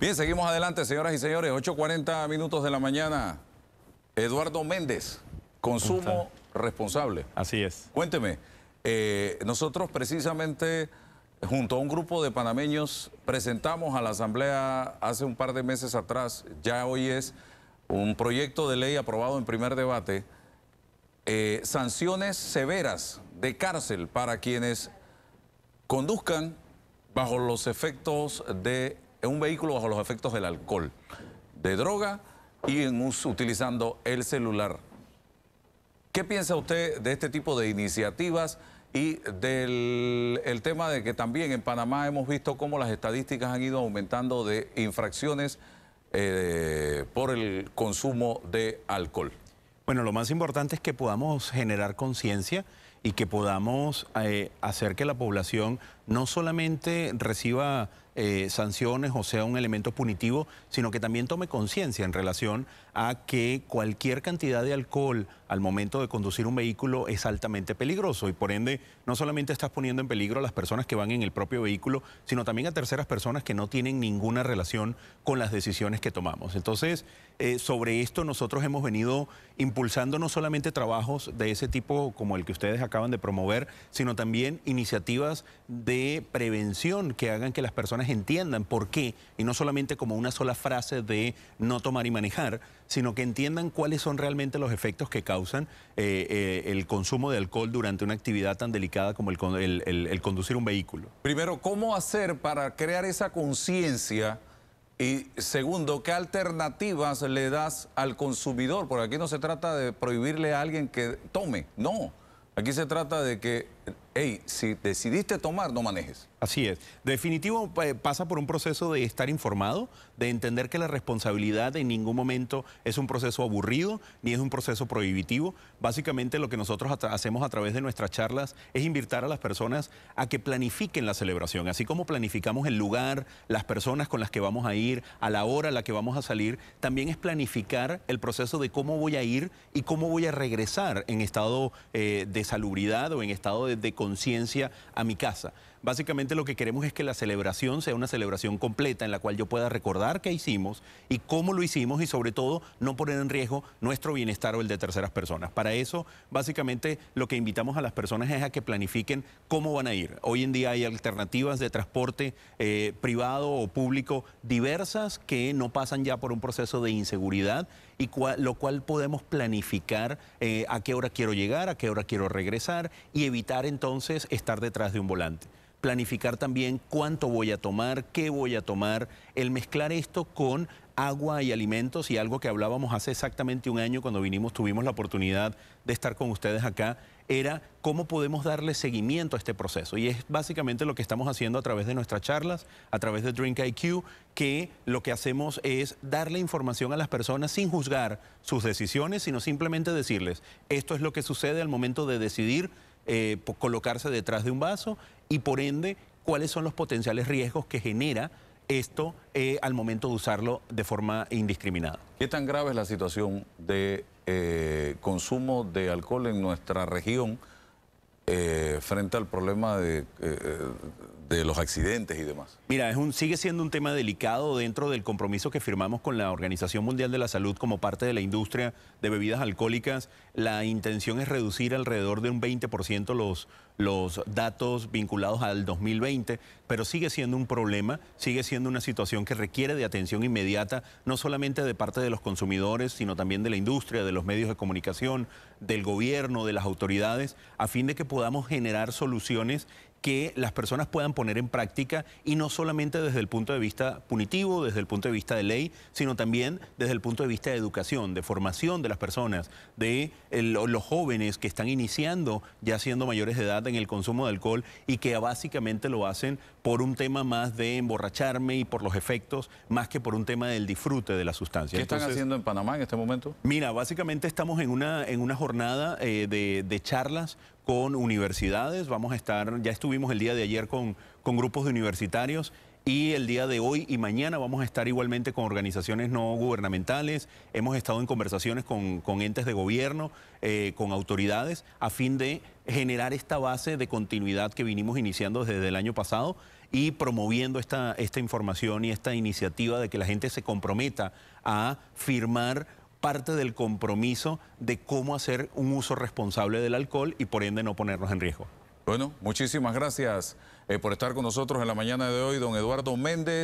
Bien, seguimos adelante, señoras y señores. 8.40 minutos de la mañana. Eduardo Méndez, consumo responsable. Así es. Cuénteme, eh, nosotros precisamente junto a un grupo de panameños presentamos a la Asamblea hace un par de meses atrás, ya hoy es un proyecto de ley aprobado en primer debate, eh, sanciones severas de cárcel para quienes conduzcan bajo los efectos de en un vehículo bajo los efectos del alcohol, de droga y en utilizando el celular. ¿Qué piensa usted de este tipo de iniciativas y del tema de que también en Panamá hemos visto cómo las estadísticas han ido aumentando de infracciones eh, por el consumo de alcohol? Bueno, lo más importante es que podamos generar conciencia y que podamos eh, hacer que la población no solamente reciba eh, sanciones o sea un elemento punitivo, sino que también tome conciencia en relación a que cualquier cantidad de alcohol al momento de conducir un vehículo es altamente peligroso y por ende no solamente estás poniendo en peligro a las personas que van en el propio vehículo, sino también a terceras personas que no tienen ninguna relación con las decisiones que tomamos. Entonces, eh, sobre esto nosotros hemos venido impulsando no solamente trabajos de ese tipo como el que ustedes acaban acaban de promover, sino también iniciativas de prevención que hagan que las personas entiendan por qué, y no solamente como una sola frase de no tomar y manejar, sino que entiendan cuáles son realmente los efectos que causan eh, eh, el consumo de alcohol durante una actividad tan delicada como el, el conducir un vehículo. Primero, ¿cómo hacer para crear esa conciencia? Y segundo, ¿qué alternativas le das al consumidor? Porque aquí no se trata de prohibirle a alguien que tome, no. Aquí se trata de que hey, si decidiste tomar, no manejes. Así es. Definitivo pasa por un proceso de estar informado, de entender que la responsabilidad en ningún momento es un proceso aburrido ni es un proceso prohibitivo. Básicamente lo que nosotros hacemos a través de nuestras charlas es invitar a las personas a que planifiquen la celebración, así como planificamos el lugar, las personas con las que vamos a ir, a la hora a la que vamos a salir, también es planificar el proceso de cómo voy a ir y cómo voy a regresar en estado eh, de salubridad o en estado de de, conciencia a mi casa. Básicamente lo que queremos es que la celebración sea una celebración completa en la cual yo pueda recordar qué hicimos y cómo lo hicimos y sobre todo no poner en riesgo nuestro bienestar o el de terceras personas. Para eso, básicamente lo que invitamos a las personas es a que planifiquen cómo van a ir. Hoy en día hay alternativas de transporte eh, privado o público diversas que no pasan ya por un proceso de inseguridad y lo cual podemos planificar eh, a qué hora quiero llegar, a qué hora quiero regresar y evitar entonces estar detrás de un volante planificar también cuánto voy a tomar, qué voy a tomar, el mezclar esto con agua y alimentos y algo que hablábamos hace exactamente un año cuando vinimos, tuvimos la oportunidad de estar con ustedes acá, era cómo podemos darle seguimiento a este proceso. Y es básicamente lo que estamos haciendo a través de nuestras charlas, a través de Drink IQ, que lo que hacemos es darle información a las personas sin juzgar sus decisiones, sino simplemente decirles, esto es lo que sucede al momento de decidir eh, colocarse detrás de un vaso y por ende cuáles son los potenciales riesgos que genera esto eh, al momento de usarlo de forma indiscriminada. ¿Qué tan grave es la situación de eh, consumo de alcohol en nuestra región? Eh, frente al problema eh, eh, de, los accidentes y demás? Mira, sigue siendo un tema delicado dentro del compromiso que firmamos con la Organización Mundial de la Salud como parte de la industria de bebidas alcohólicas. La intención es reducir alrededor de un 20% los, los datos vinculados al 2020, pero sigue siendo un problema, sigue siendo una situación que requiere de atención inmediata, no solamente de parte de los consumidores, sino también de la industria, de los medios de comunicación, del gobierno, de las autoridades, a fin de que podamos generar soluciones que las personas puedan poner en práctica y no solamente desde el punto de vista punitivo, desde el punto de vista de ley, sino también desde el punto de vista de educación, de formación de las personas, de los jóvenes que están iniciando ya siendo mayores de edad en el consumo de alcohol y que básicamente lo hacen por un tema más de emborracharme y por los efectos, más que por un tema del disfrute de la sustancia. ¿Qué están haciendo en Panamá en este momento? Mira, básicamente estamos en una, en una jornada eh, de charlas con universidades, vamos a estar, ya estuvimos el día de ayer con, con grupos de universitarios y el día de hoy y mañana vamos a estar igualmente con organizaciones no gubernamentales, hemos estado en conversaciones con, entes de gobierno, eh, con autoridades, a fin de generar esta base de continuidad que vinimos iniciando desde el año pasado y promoviendo esta, esta información y esta iniciativa de que la gente se comprometa a firmar parte del compromiso de cómo hacer un uso responsable del alcohol y por ende no ponernos en riesgo. Bueno, muchísimas gracias eh, por estar con nosotros en la mañana de hoy, don Eduardo Méndez.